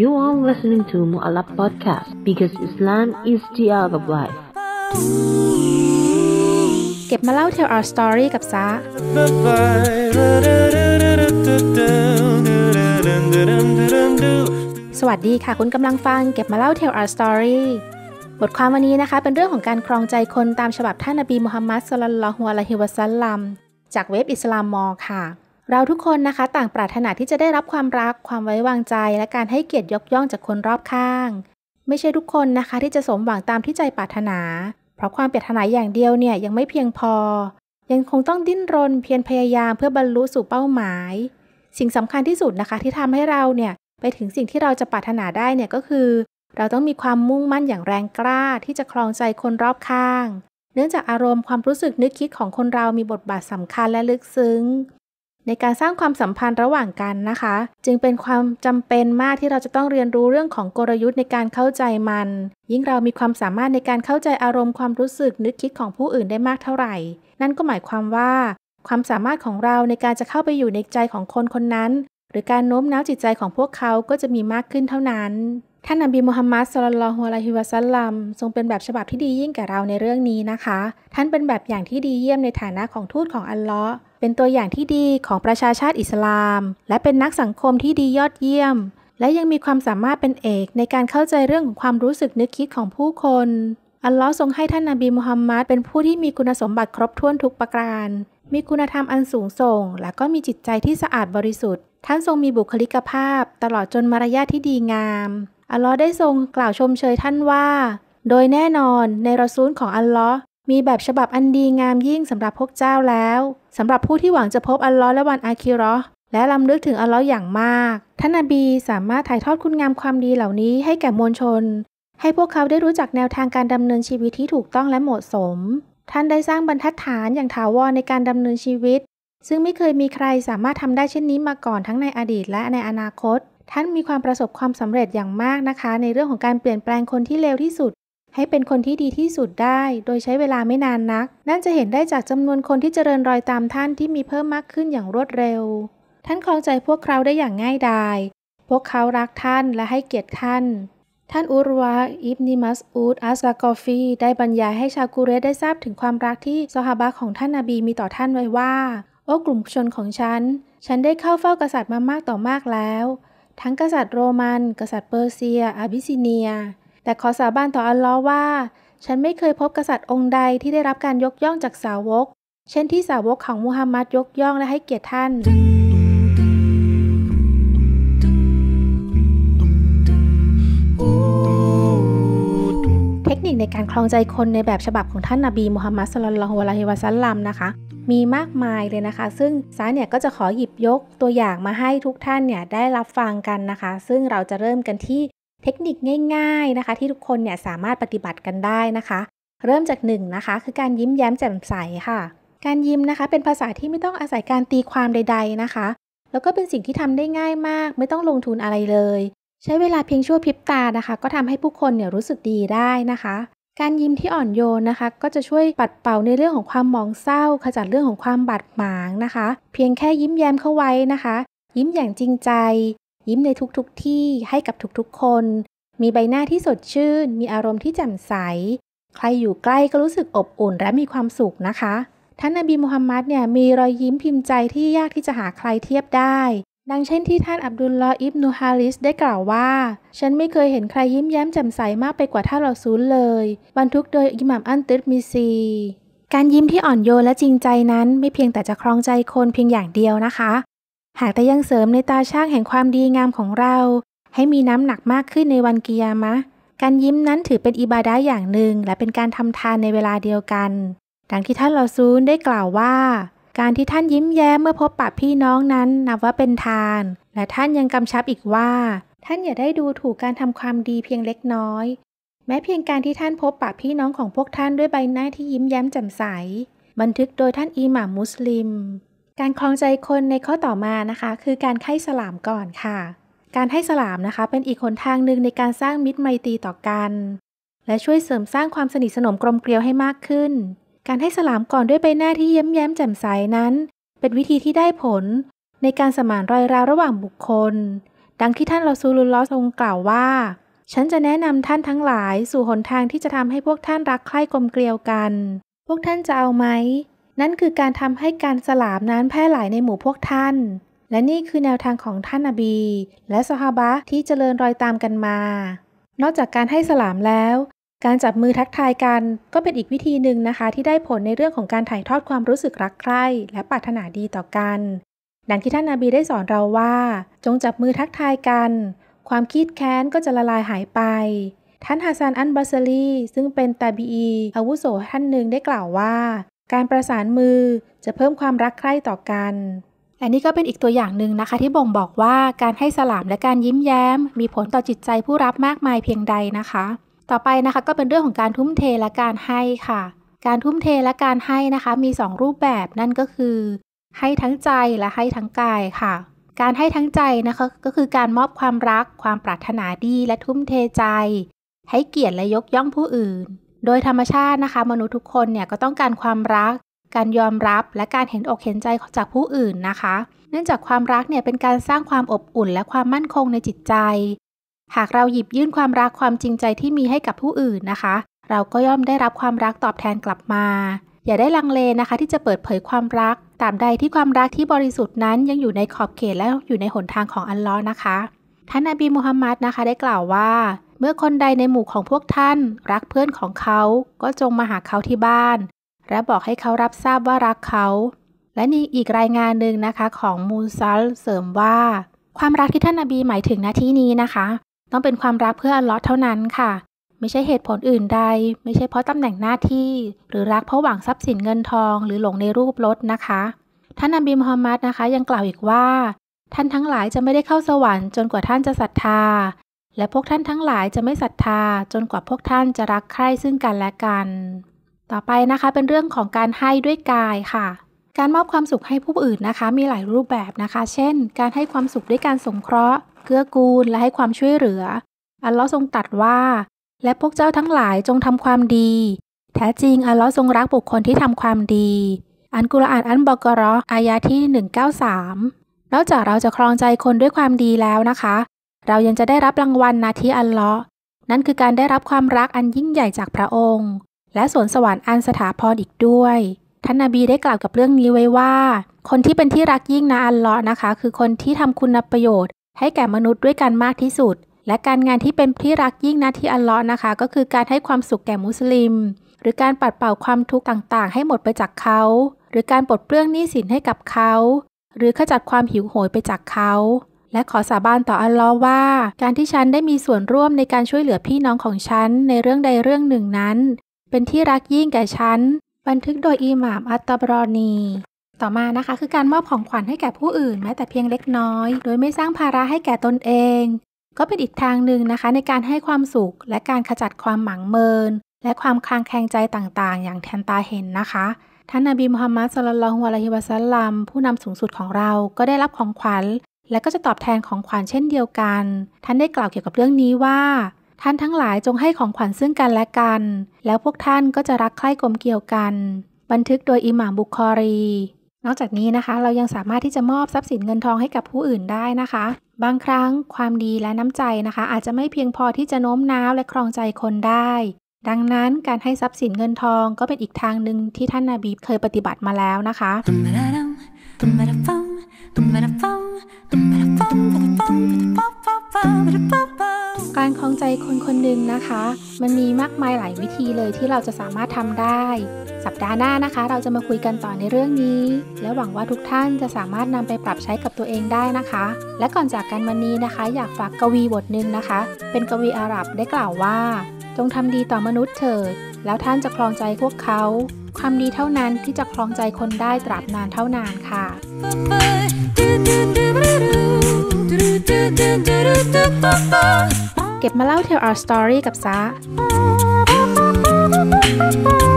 You are listening to Mu'alab Podcast because Islam is the art of life. เก็บมาเล่า Tell Our Story กับซาสวัสดีค่ะคุณกำลังฟัง เก็บมาเล่า Tell Our Story บทความวันนี้นะคะเป็นเรื่องของการครองใจคนตามฉบับท่านนบีมุฮัมมัดสุลลัลฮุอะลัยฮิวะซัลลัม จากเว็บอิสลามมอค่ะเราทุกคนนะคะ ต่างปรารถนาที่จะได้รับความรักความไว้วางใจ และการให้เกียรติยกย่องจากคนรอบข้าง ไม่ใช่ทุกคนนะคะที่จะสมหวังตามที่ใจปรารถนา เพราะความปรารถนาอย่างเดียวเนี่ย ยังไม่เพียงพอ ยังคงต้องดิ้นรนเพียรพยายามเพื่อบรรลุสู่เป้าหมาย สิ่งสำคัญที่สุดนะคะที่ทำให้เราเนี่ย ไปถึงสิ่งที่เราจะปรารถนาได้เนี่ยก็คือ เราต้องมีความมุ่งมั่นอย่างแรงกล้าที่จะคลองใจคนรอบข้าง เนื่องจากอารมณ์ความรู้สึกนึกคิดของคนเรามีบทบาทสำคัญและลึกซึ้งในการสร้างความสัมพันธ์ระหว่างกันนะคะ จึงเป็นความจำเป็นมากที่เราจะต้องเรียนรู้เรื่องของกลยุทธ์ในการเข้าใจมันยิ่งเรามีความสามารถในการเข้าใจอารมณ์ความรู้สึกนึกคิดของผู้อื่นได้มากเท่าไหร่ นั่นก็หมายความว่าความสามารถของเราในการจะเข้าไปอยู่ในใจของคนคนนั้น หรือการโน้มน้าวจิตใจของพวกเขาก็จะมีมากขึ้นเท่านั้น ท่านอับดุลมุฮัมมัดสลลัลฮุอะลัยฮิวะซัลลัมทรงเป็นแบบฉบับที่ดียิ่งแก่เราในเรื่องนี้นะคะ ท่านเป็นแบบอย่างที่ดีเยี่ยมในฐานะของทูตของอัลลอฮ์เป็นตัวอย่างที่ดีของประชาชาติอิสลาม และเป็นนักสังคมที่ดียอดเยี่ยม และยังมีความสามารถเป็นเอกในการเข้าใจเรื่องของความรู้สึกนึกคิดของผู้คน อัลลอฮ์ทรงให้ท่านนาบีมุฮัมมัดเป็นผู้ที่มีคุณสมบัติครบถ้วนทุกประการ มีคุณธรรมอันสูงส่ง และก็มีจิตใจที่สะอาดบริสุทธิ์ ท่านทรงมีบุคลิกภาพ ตลอดจนมารยาทที่ดีงาม อัลลอฮ์ได้ทรงกล่าวชมเชยท่านว่า โดยแน่นอน ในรอซูลของอัลลอฮ์มีแบบฉบับอันดีงามยิ่งสำหรับพวกเจ้าแล้วสำหรับผู้ที่หวังจะพบอัลลอฮ์และวันอาคิรอและลำลึกถึงอัลลอฮ์อย่างมาก ท่านนบีสามารถถ่ายทอดคุณงามความดีเหล่านี้ให้แก่มวลชน ให้พวกเขาได้รู้จักแนวทางการดำเนินชีวิตที่ถูกต้องและเหมาะสม ท่านได้สร้างบรรทัดฐานอย่างถาวรในการดำเนินชีวิต ซึ่งไม่เคยมีใครสามารถทำได้เช่นนี้มาก่อนทั้งในอดีตและในอนาคตท่านมีความประสบความสำเร็จอย่างมากนะคะ ในเรื่องของการเปลี่ยนแปลงคนที่เลวที่สุดให้เป็นคนที่ดีที่สุดได้ โดยใช้เวลาไม่นานนัก นั่นจะเห็นได้จากจำนวนคนที่เจริญรอยตามท่านที่มีเพิ่มมากขึ้นอย่างรวดเร็ว ท่านคลองใจพวกเขาได้อย่างง่ายดาย พวกเขารักท่านและให้เกียรติท่าน ท่านอูรวะอิบนิมัสอูด อัสลากอฟี ได้บรรยายให้ชาวกูเรสได้ทราบถึงความรักที่ซอฮาบะของท่านนาบีมีต่อท่านไว้ว่า โอ้กลุ่มชนของฉัน ฉันได้เข้าเฝ้ากษัตริย์มามากต่อมากแล้ว ทั้งกษัตริย์โรมัน กษัตริย์เปอร์เซียอาบิซิเนียแต่ขอสาบานต่ออัลลอฮ์ว่า ฉันไม่เคยพบกษัตริย์องค์ใดที่ได้รับการยกย่องจากสาวก เช่นที่สาวกของมูฮัมหมัดยกย่องและให้เกียรติท่าน เทคนิคในการคลองใจคนในแบบฉบับของท่านนาบีมูฮัมมัดสลลัลฮุอะลัยฮิวะซัลลัมนะคะมีมากมายเลยนะคะ ซึ่งซาเนี่ยก็จะขอหยิบยกตัวอย่างมาให้ทุกท่านเนี่ยได้รับฟังกันนะคะ ซึ่งเราจะเริ่มกันที่เทคนิคง่าย ๆ นะคะที่ทุกคนเนี่ยสามารถปฏิบัติกันได้นะคะ เริ่มจากหนึ่งนะคะ คือการยิ้มแย้มแจ่มใสค่ะ การยิ้มนะคะเป็นภาษาที่ไม่ต้องอาศัยการตีความใด ๆนะคะ แล้วก็เป็นสิ่งที่ทำได้ง่ายมาก ไม่ต้องลงทุนอะไรเลย ใช้เวลาเพียงชั่วพริบตานะคะ ก็ทำให้ผู้คนเนี่ยรู้สึกดีได้นะคะ การยิ้มที่อ่อนโยนนะคะ ก็จะช่วยปัดเป่าในเรื่องของความมองเศร้า ขจัดเรื่องของความบาดหมางนะคะ เพียงแค่ยิ้มแย้มเข้าไว้นะคะ ยิ้มอย่างจริงใจยิ้มในทุกๆทที่ให้กับทุกๆคน มีใบหน้าที่สดชื่น มีอารมณ์ที่แจ่มใส ใครอยู่ใกล้ก็รู้สึกอบอุ่นและมีความสุขนะคะ ท่านนบีมูฮัมมัดเนี่ยมีรอยยิ้มพิมพ์ใจที่ยากที่จะหาใครเทียบได้ดังเช่นที่ท่านอับดุลลออิบนูฮาริสได้กล่าวว่าฉันไม่เคยเห็นใครยิ้มแย้มแจ่มใสมากไปกว่าท่านเราซูลเลยบันทึกโดยอิหม่ามอันติดมิซี การยิ้มที่อ่อนโยนและจริงใจนั้นไม่เพียงแต่จะครองใจคนเพียงอย่างเดียวนะคะหากแต่ยังเสริมในตาช่างแห่งความดีงามของเราให้มีน้ำหนักมากขึ้นในวันกิยามะ การยิ้มนั้นถือเป็นอิบาดะอย่างหนึ่งและเป็นการทำทานในเวลาเดียวกัน ดังที่ท่านลอซูลได้กล่าวว่า การที่ท่านยิ้มแย้มเมื่อพบปะพี่น้องนั้นนับว่าเป็นทาน และท่านยังกำชับอีกว่าท่านอย่าได้ดูถูกการทำความดีเพียงเล็กน้อย แม้เพียงการที่ท่านพบปะพี่น้องของพวกท่านด้วยใบหน้าที่ยิ้มแย้มแจ่มใสบันทึกโดยท่านอิหม่ามมุสลิมการคลองใจคนในข้อต่อมานะคะ คือการให้สลามก่อนค่ะ การให้สลามนะคะเป็นอีกหนทางหนึ่งในการสร้างมิตรไมตรีต่อกัน และช่วยเสริมสร้างความสนิทสนมกลมเกลียวให้มากขึ้น การให้สลามก่อนด้วยใบหน้าที่เย้มแย้มแจ่มใสนั้น เป็นวิธีที่ได้ผล ในการสมานรอยร้าวระหว่างบุคคล ดังที่ท่านลอซูลุลลอทรงกล่าวว่า ฉันจะแนะนำท่านทั้งหลายสู่หนทางที่จะทำให้พวกท่านรักใคร่กลมเกลียวกัน พวกท่านจะเอาไหมนั่นคือการทำให้การสลามนั้นแพร่หลายในหมู่พวกท่าน และนี่คือแนวทางของท่านอบี และสฮาบะที่เจริญรอยตามกันมา นอกจากการให้สลามแล้ว การจับมือทักทายกันก็เป็นอีกวิธีหนึ่งนะคะที่ได้ผลในเรื่องของการถ่ายทอดความรู้สึกรักใคร่และปรารถนาดีต่อกัน ดังที่ท่านอาบีได้สอนเราว่า จงจับมือทักทายกัน ความคิดแค้นก็จะละลายหายไป ท่านฮาซานอันบาซารี ซึ่งเป็นตาบีอาวุโสท่านหนึ่งได้กล่าวว่าการประสานมือจะเพิ่มความรักใคร่ต่อกัน อันนี้ก็เป็นอีกตัวอย่างหนึ่งนะคะที่บ่งบอกว่าการให้สลามและการยิ้มแย้มมีผลต่อจิตใจผู้รับมากมายเพียงใดนะคะ ต่อไปนะคะก็เป็นเรื่องของการทุ่มเทและการให้ค่ะ การทุ่มเทและการให้นะคะมี 2 รูปแบบนั่นก็คือ ให้ทั้งใจและให้ทั้งกายค่ะ การให้ทั้งใจนะคะก็คือการมอบความรัก ความปรารถนาดีและทุ่มเทใจ ให้เกียรติและยกย่องผู้อื่นโดยธรรมชาตินะคะ มนุษย์ทุกคนเนี่ยก็ต้องการความรัก การยอมรับและการเห็นอกเห็นใจจากผู้อื่นนะคะ เนื่องจากความรักเนี่ย เป็นการสร้างความอบอุ่นและความมั่นคงในจิตใจ หากเราหยิบยื่นความรักความจริงใจที่มีให้กับผู้อื่นนะคะ เราก็ย่อมได้รับความรักตอบแทนกลับมา อย่าได้ลังเลนะคะที่จะเปิดเผยความรัก ตามใดที่ความรักที่บริสุทธิ์นั้น ยังอยู่ในขอบเขตและอยู่ในหนทางของอัลลอฮ์นะคะ ท่านอบีมุฮัมมัดนะคะได้กล่าวว่าเมื่อคนใดในหมู่ของพวกท่าน รักเพื่อนของเขาก็จงมาหาเขาที่บ้าน และบอกให้เขารับทราบว่ารักเขา และนี่อีกรายงานหนึ่งนะคะของมูซัลเสริมว่า ความรักที่ท่านนบีหมายถึงนาที่นี้นะคะ ต้องเป็นความรักเพื่ออัลลอฮ์เท่านั้นค่ะ ไม่ใช่เหตุผลอื่นใด ไม่ใช่เพราะตำแหน่งหน้าที่ หรือรักเพราะหวังทรัพย์สินเงินทอง หรือหลงในรูปรถนะคะ ท่านนบีมุฮัมมัดนะคะ ยังกล่าวอีกว่า ท่านทั้งหลายจะไม่ได้เข้าสวรรค์จนกว่าท่านจะศรัทธาและพวกท่านทั้งหลายจะไม่ศรัทธาจนกว่าพวกท่านจะรักใคร่ซึ่งกันและกัน ต่อไปนะคะเป็นเรื่องของการให้ด้วยกายค่ะ การมอบความสุขให้ผู้อื่นนะคะมีหลายรูปแบบนะคะ เช่น การให้ความสุขด้วยการสงเคราะห์เกื้อกูลและให้ความช่วยเหลือ อัลลอฮ์ทรงตรัสว่า และพวกเจ้าทั้งหลายจงทำความดี แท้จริงอัลลอฮ์ทรงรักบุคคลที่ทำความดี อันกุรอานอันบอกรออายาที่ 193นอกจากเราจะครองใจคนด้วยความดีแล้วนะคะเรายังจะได้รับรางวัลนาทีอันเลาะนั่นคือการได้รับความรักอันยิ่งใหญ่จากพระองค์ และสวนสวรรค์อันสถาพรอีกด้วยท่านนาบีได้กล่าวกับเรื่องนี้ไว้ว่า คนที่เป็นที่รักยิ่งนาอันเลาะนะคะ คือคนที่ทำคุณประโยชน์ ให้แก่มนุษย์ด้วยกันมากที่สุด และการงานที่เป็นที่รักยิ่งนาที่อันเลาะนะคะ ก็คือการให้ความสุขแก่มุสลิม หรือการปัดเป่าความทุกข์ต่าง ๆ ให้หมดไปจากเขา หรือการปลดเปลื้องหนี้สินให้กับเขา หรือขจัดความหิวโหยไปจากเขาและขอสาบานต่ออัลลอฮ์ว่า การที่ฉันได้มีส่วนร่วมในการช่วยเหลือพี่น้องของฉัน ในเรื่องใดเรื่องหนึ่งนั้น เป็นที่รักยิ่งแก่ฉัน บันทึกโดยอิหม่ามอัตตบรอนีต่อมานะคะ คือการมอบของขวัญให้แก่ผู้อื่น แม้แต่เพียงเล็กน้อย โดยไม่สร้างภาระให้แก่ตนเอง ก็เป็นอีกทางหนึ่งนะคะในการให้ความสุขและการขจัดความหมางเมินและความคลางแคลงใจต่างๆ อย่างแทนตาเห็นนะคะท่านนบีมุฮัมมัดสุลลัลฮุอะลัยฮิวะซัลลัมผู้นำสูงสุดของเราก็ได้รับของขวัญและก็จะตอบแทนของขวัญเช่นเดียวกัน ท่านได้กล่าวเกี่ยวกับเรื่องนี้ว่า ท่านทั้งหลายจงให้ของขวัญซึ่งกันและกัน แล้วพวกท่านก็จะรักใคร่กลมเกี่ยวกัน บันทึกโดยอิหม่ามบุคอรี นอกจากนี้นะคะ เรายังสามารถที่จะมอบทรัพย์สินเงินทองให้กับผู้อื่นได้นะคะ บางครั้งความดีและน้ำใจนะคะ อาจจะไม่เพียงพอที่จะโน้มน้าวและครองใจคนได้ ดังนั้นการให้ทรัพย์สินเงินทองก็เป็นอีกทางหนึ่งที่ท่านนาบีเคยปฏิบัติมาแล้วนะคะการคลองใจคนคนหนึ่งนะคะ มันมีมากมายหลายวิธีเลยที่เราจะสามารถทำได้ สัปดาห์หน้านะคะ เราจะมาคุยกันต่อในเรื่องนี้ และหวังว่าทุกท่านจะสามารถนำไปปรับใช้กับตัวเองได้นะคะ และก่อนจากกันวันนี้นะคะ อยากฝากกวีบทหนึ่งนะคะ เป็นกวีอาหรับได้กล่าวว่า จงทำดีต่อมนุษย์เถิดแล้วท่านจะครองใจพวกเขา ความดีเท่านั้นที่จะครองใจคนได้ตราบนานเท่านานค่ะ เก็บมาเล่าเทลอาร์สตอรี่กับซา